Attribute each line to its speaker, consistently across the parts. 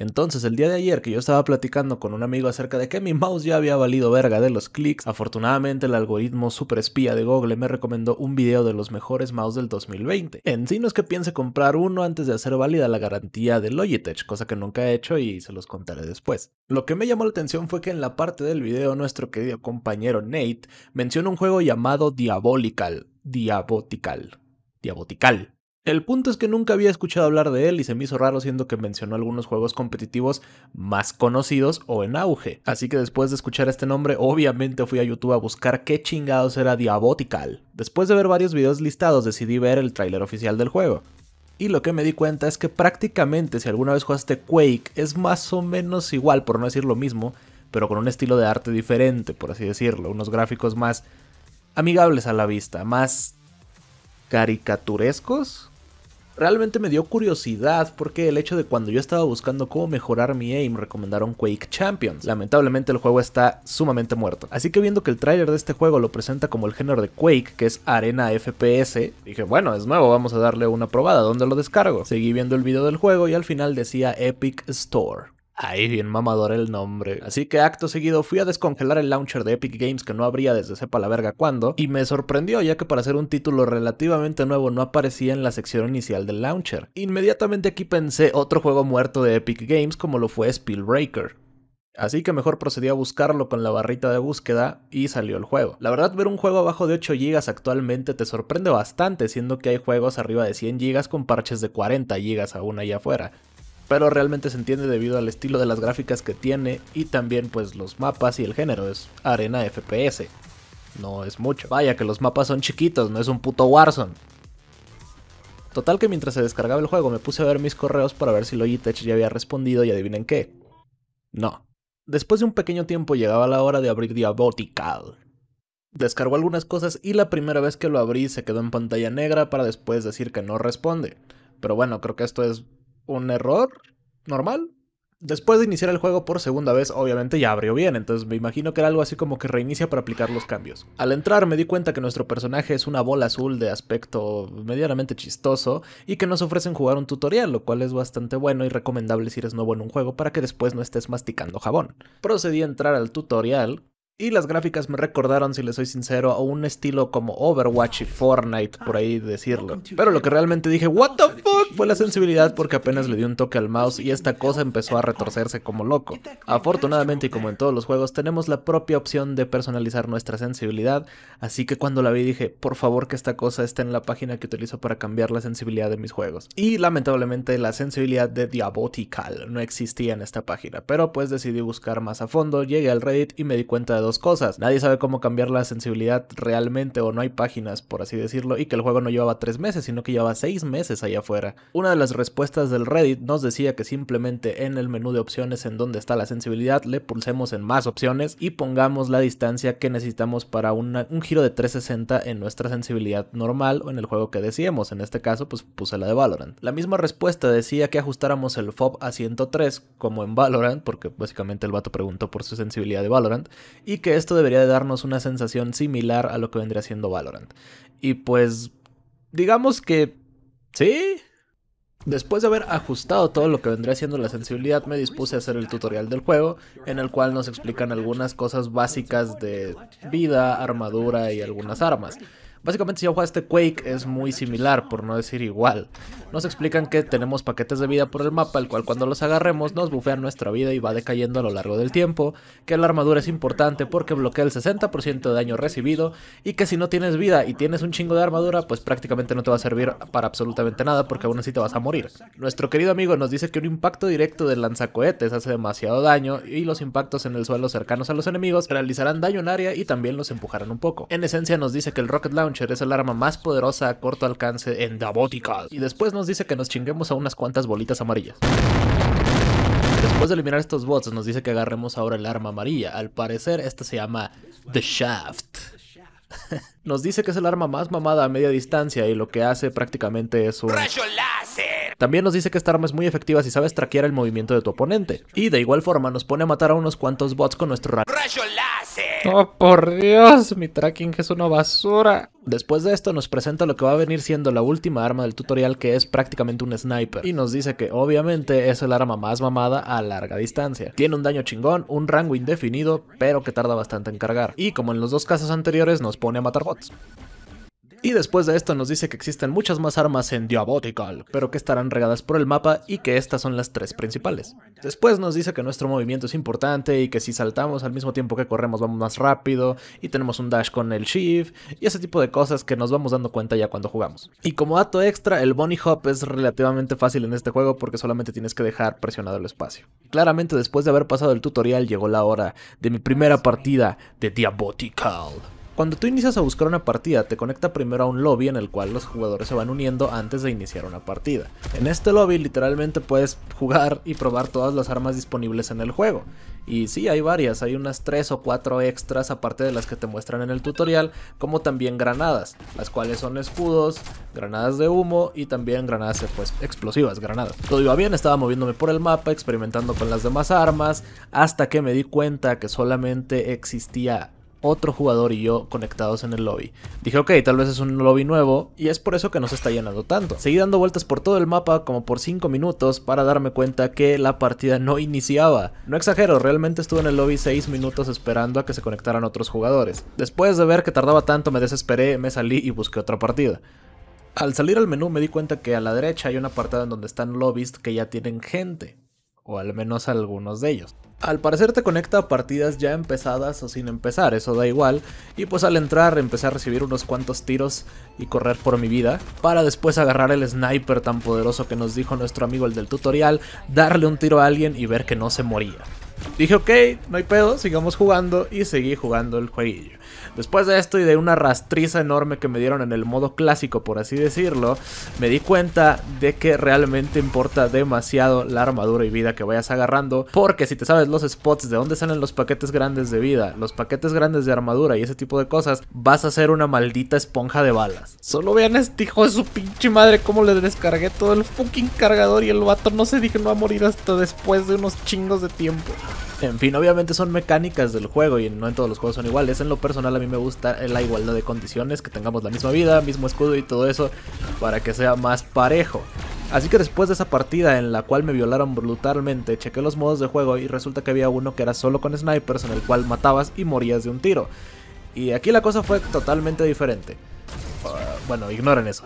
Speaker 1: Entonces, el día de ayer que yo estaba platicando con un amigo acerca de que mi mouse ya había valido verga de los clics, afortunadamente el algoritmo super espía de Google me recomendó un video de los mejores mouse del 2020. En sí es que piense comprar uno antes de hacer válida la garantía de Logitech, cosa que nunca he hecho y se los contaré después. Lo que me llamó la atención fue que en la parte del video nuestro querido compañero Nate mencionó un juego llamado Diabolical, Diabotical, Diabotical, el punto es que nunca había escuchado hablar de él y se me hizo raro siendo que mencionó algunos juegos competitivos más conocidos o en auge. Así que después de escuchar este nombre, obviamente fui a YouTube a buscar qué chingados era Diabotical. Después de ver varios videos listados, decidí ver el tráiler oficial del juego. Y lo que me di cuenta es que prácticamente si alguna vez jugaste Quake es más o menos igual, por no decir lo mismo, pero con un estilo de arte diferente, por así decirlo, unos gráficos más amigables a la vista, más caricaturescos, realmente me dio curiosidad porque el hecho de cuando yo estaba buscando cómo mejorar mi aim recomendaron Quake Champions. Lamentablemente el juego está sumamente muerto. Así que viendo que el tráiler de este juego lo presenta como el género de Quake, que es arena FPS, dije, bueno, es nuevo, vamos a darle una probada, ¿dónde lo descargo? Seguí viendo el video del juego y al final decía Epic Store. Ay, bien mamador el nombre. Así que acto seguido fui a descongelar el launcher de Epic Games que no habría desde sepa la verga cuándo, y me sorprendió ya que para ser un título relativamente nuevo no aparecía en la sección inicial del launcher. Inmediatamente aquí pensé otro juego muerto de Epic Games como lo fue Spillbreaker. Así que mejor procedí a buscarlo con la barrita de búsqueda y salió el juego. La verdad ver un juego abajo de 8 GB actualmente te sorprende bastante, siendo que hay juegos arriba de 100 GB con parches de 40 GB aún ahí afuera pero realmente se entiende debido al estilo de las gráficas que tiene y también pues los mapas y el género, es arena FPS. No es mucho. Vaya que los mapas son chiquitos, no es un puto Warzone. Total que mientras se descargaba el juego me puse a ver mis correos para ver si Logitech ya había respondido y adivinen qué. No. Después de un pequeño tiempo llegaba la hora de abrir Diabotical. Descargó algunas cosas y la primera vez que lo abrí se quedó en pantalla negra para después decir que no responde. Pero bueno, creo que esto es un error normal. Después de iniciar el juego por segunda vez, obviamente ya abrió bien, entonces me imagino que era algo así como que reinicia para aplicar los cambios. Al entrar me di cuenta que nuestro personaje es una bola azul de aspecto medianamente chistoso y que nos ofrecen jugar un tutorial, lo cual es bastante bueno y recomendable si eres nuevo en un juego para que después no estés masticando jabón. Procedí a entrar al tutorial, y las gráficas me recordaron, si les soy sincero, a un estilo como Overwatch y Fortnite, por ahí decirlo. Pero lo que realmente dije, ¿What the fuck? fue la sensibilidad porque apenas le di un toque al mouse y esta cosa empezó a retorcerse como loco. Afortunadamente, y como en todos los juegos, tenemos la propia opción de personalizar nuestra sensibilidad. Así que cuando la vi dije, por favor que esta cosa esté en la página que utilizo para cambiar la sensibilidad de mis juegos. Y lamentablemente la sensibilidad de Diabotical no existía en esta página. Pero pues decidí buscar más a fondo, llegué al Reddit y me di cuenta de cosas. Nadie sabe cómo cambiar la sensibilidad realmente o no hay páginas, por así decirlo, y que el juego no llevaba tres meses, sino que llevaba seis meses allá afuera. Una de las respuestas del Reddit nos decía que simplemente en el menú de opciones en donde está la sensibilidad le pulsemos en más opciones y pongamos la distancia que necesitamos para un giro de 360 en nuestra sensibilidad normal o en el juego que decíamos. En este caso, pues puse la de Valorant. La misma respuesta decía que ajustáramos el FOB a 103 como en Valorant, porque básicamente el vato preguntó por su sensibilidad de Valorant, y que esto debería de darnos una sensación similar a lo que vendría siendo Valorant. Y pues, digamos que... Sí. Después de haber ajustado todo lo que vendría siendo la sensibilidad, me dispuse a hacer el tutorial del juego, en el cual nos explican algunas cosas básicas de vida, armadura y algunas armas. Básicamente si ya este Quake es muy similar, por no decir igual. Nos explican que tenemos paquetes de vida por el mapa, el cual cuando los agarremos nos bufea nuestra vida y va decayendo a lo largo del tiempo, que la armadura es importante porque bloquea el 60% de daño recibido y que si no tienes vida y tienes un chingo de armadura, pues prácticamente no te va a servir para absolutamente nada porque aún así te vas a morir. Nuestro querido amigo nos dice que un impacto directo del lanzacohetes hace demasiado daño y los impactos en el suelo cercanos a los enemigos realizarán daño en área y también los empujarán un poco. En esencia nos dice que el Rocket Launch es el arma más poderosa a corto alcance en Daboticas. Y después nos dice que nos chinguemos a unas cuantas bolitas amarillas. Después de eliminar estos bots, nos dice que agarremos ahora el arma amarilla. Al parecer, esta se llama The Shaft. Nos dice que es el arma más mamada a media distancia y lo que hace prácticamente es un... ¡Rayo láser! También nos dice que esta arma es muy efectiva si sabes traquear el movimiento de tu oponente. Y de igual forma nos pone a matar a unos cuantos bots con nuestro ¡Rayo láser! Oh, por Dios, mi tracking es una basura. Después de esto nos presenta lo que va a venir siendo la última arma del tutorial que es prácticamente un sniper y nos dice que obviamente es el arma más mamada a larga distancia. Tiene un daño chingón, un rango indefinido, pero que tarda bastante en cargar y como en los dos casos anteriores nos pone a matar bots. Y después de esto nos dice que existen muchas más armas en Diabotical, pero que estarán regadas por el mapa y que estas son las tres principales. Después nos dice que nuestro movimiento es importante y que si saltamos al mismo tiempo que corremos vamos más rápido y tenemos un dash con el shift y ese tipo de cosas que nos vamos dando cuenta ya cuando jugamos. Y como dato extra, el bunny hop es relativamente fácil en este juego porque solamente tienes que dejar presionado el espacio. Claramente después de haber pasado el tutorial llegó la hora de mi primera partida de Diabotical. Cuando tú inicias a buscar una partida, te conecta primero a un lobby en el cual los jugadores se van uniendo antes de iniciar una partida. En este lobby literalmente puedes jugar y probar todas las armas disponibles en el juego. Y sí, hay varias, hay unas 3 o 4 extras aparte de las que te muestran en el tutorial, como también granadas, las cuales son escudos, granadas de humo y también granadas pues, explosivas, granadas. Todo iba bien, estaba moviéndome por el mapa, experimentando con las demás armas, hasta que me di cuenta que solamente existía otro jugador y yo conectados en el lobby. Dije, ok, tal vez es un lobby nuevo y es por eso que no se está llenando tanto. Seguí dando vueltas por todo el mapa como por 5 minutos para darme cuenta que la partida no iniciaba. No exagero, realmente estuve en el lobby 6 minutos esperando a que se conectaran otros jugadores. Después de ver que tardaba tanto me desesperé, me salí y busqué otra partida. Al salir al menú me di cuenta que a la derecha hay una apartado en donde están lobbies que ya tienen gente, o al menos algunos de ellos. Al parecer te conecta a partidas ya empezadas o sin empezar, eso da igual. Y pues al entrar empecé a recibir unos cuantos tiros y correr por mi vida. Para después agarrar el sniper tan poderoso que nos dijo nuestro amigo el del tutorial, darle un tiro a alguien y ver que no se moría. Dije ok, no hay pedo, sigamos jugando y seguí jugando el jueguillo. Después de esto y de una rastriza enorme que me dieron en el modo clásico, por así decirlo, me di cuenta de que realmente importa demasiado la armadura y vida que vayas agarrando, porque si te sabes los spots de dónde salen los paquetes grandes de vida, los paquetes grandes de armadura y ese tipo de cosas, vas a ser una maldita esponja de balas. Solo vean este hijo de su pinche madre cómo le descargué todo el fucking cargador y el vato no se va a morir hasta después de unos chingos de tiempo. En fin, obviamente son mecánicas del juego y no en todos los juegos son iguales. En lo personal a mí me gusta la igualdad de condiciones, que tengamos la misma vida, mismo escudo y todo eso para que sea más parejo. Así que después de esa partida en la cual me violaron brutalmente, chequé los modos de juego y resulta que había uno que era solo con snipers en el cual matabas y morías de un tiro. Y aquí la cosa fue totalmente diferente. Ah, bueno, ignoren eso.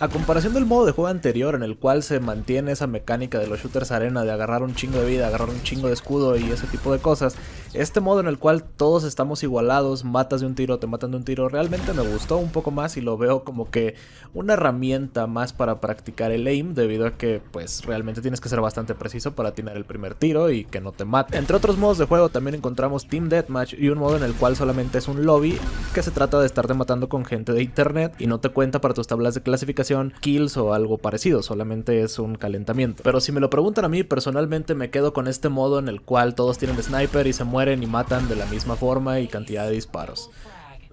Speaker 1: A comparación del modo de juego anterior en el cual se mantiene esa mecánica de los shooters arena de agarrar un chingo de vida, agarrar un chingo de escudo y ese tipo de cosas, este modo en el cual todos estamos igualados, matas de un tiro, te matan de un tiro, realmente me gustó un poco más y lo veo como que una herramienta más para practicar el aim debido a que pues realmente tienes que ser bastante preciso para atinar el primer tiro y que no te mate. Entre otros modos de juego también encontramos Team Deathmatch y un modo en el cual solamente es un lobby que se trata de estarte matando con gente de internet y no te cuenta para tus tablas de clasificación kills o algo parecido, solamente es un calentamiento. Pero si me lo preguntan a mí, personalmente me quedo con este modo en el cual todos tienen sniper y se mueren y matan de la misma forma y cantidad de disparos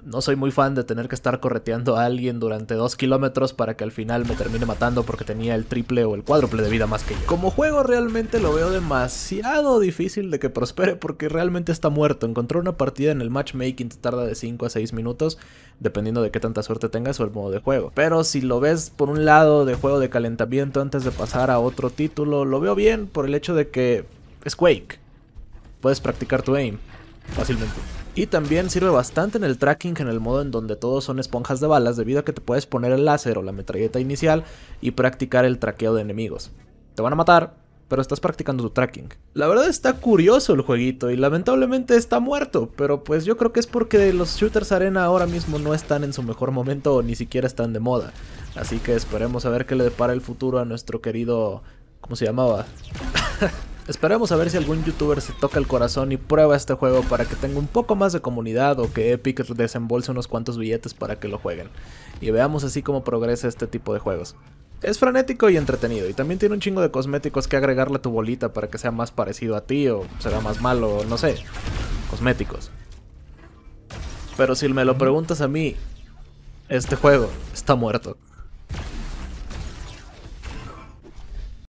Speaker 1: no soy muy fan de tener que estar correteando a alguien durante dos kilómetros para que al final me termine matando porque tenía el triple o el cuádruple de vida más que yo. Como juego realmente lo veo demasiado difícil de que prospere porque realmente está muerto. Encontró una partida en el matchmaking te tarda de 5 a 6 minutos dependiendo de qué tanta suerte tengas o el modo de juego. Pero si lo ves por un lado de juego de calentamiento antes de pasar a otro título, lo veo bien por el hecho de que es Quake. Puedes practicar tu aim fácilmente. Y también sirve bastante en el tracking, en el modo en donde todos son esponjas de balas, debido a que te puedes poner el láser o la metralleta inicial y practicar el traqueo de enemigos. Te van a matar, pero estás practicando tu tracking. La verdad está curioso el jueguito y lamentablemente está muerto, pero pues yo creo que es porque los shooters arena ahora mismo no están en su mejor momento o ni siquiera están de moda. Así que esperemos a ver qué le depara el futuro a nuestro querido... ¿Cómo se llamaba? Esperemos a ver si algún youtuber se toca el corazón y prueba este juego para que tenga un poco más de comunidad o que Epic desembolse unos cuantos billetes para que lo jueguen. Y veamos así cómo progresa este tipo de juegos. Es frenético y entretenido, y también tiene un chingo de cosméticos que agregarle a tu bolita para que sea más parecido a ti o será más malo, no sé. Cosméticos. Pero si me lo preguntas a mí, este juego está muerto.